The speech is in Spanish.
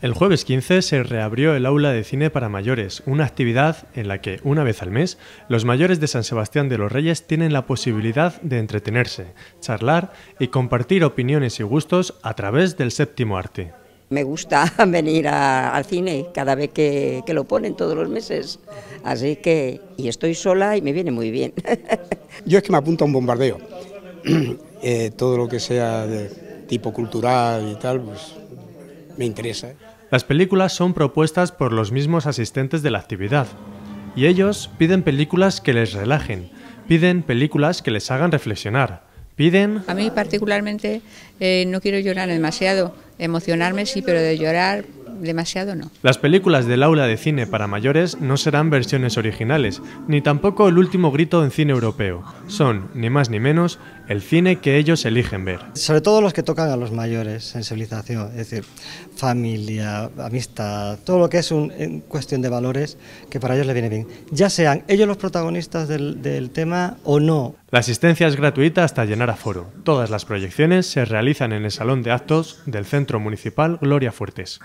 El jueves 15 se reabrió el aula de cine para mayores, una actividad en la que, una vez al mes, los mayores de San Sebastián de los Reyes tienen la posibilidad de entretenerse, charlar y compartir opiniones y gustos a través del séptimo arte. Me gusta venir al cine cada vez que, que, lo ponen, todos los meses. Así que, y estoy sola y me viene muy bien. Yo es que me apunto a un bombardeo. Eh, todo lo que sea de tipo cultural y tal, pues me interesa. ¿eh? Las películas son propuestas por los mismos asistentes de la actividad. Y ellos piden películas que les relajen, piden películas que les hagan reflexionar, piden... A mí particularmente eh, no quiero llorar demasiado, emocionarme sí, pero de llorar demasiado no. Las películas del aula de cine para mayores no serán versiones originales, ni tampoco el último grito en cine europeo. Son, ni más ni menos, el cine que ellos eligen ver. Sobre todo los que tocan a los mayores, sensibilización, es decir, familia, amistad, todo lo que es un, en cuestión de valores que para ellos le viene bien. Ya sean ellos los protagonistas del, del tema o no. La asistencia es gratuita hasta llenar aforo. Todas las proyecciones se realizan en el Salón de Actos del Centro Municipal Gloria Fuertes.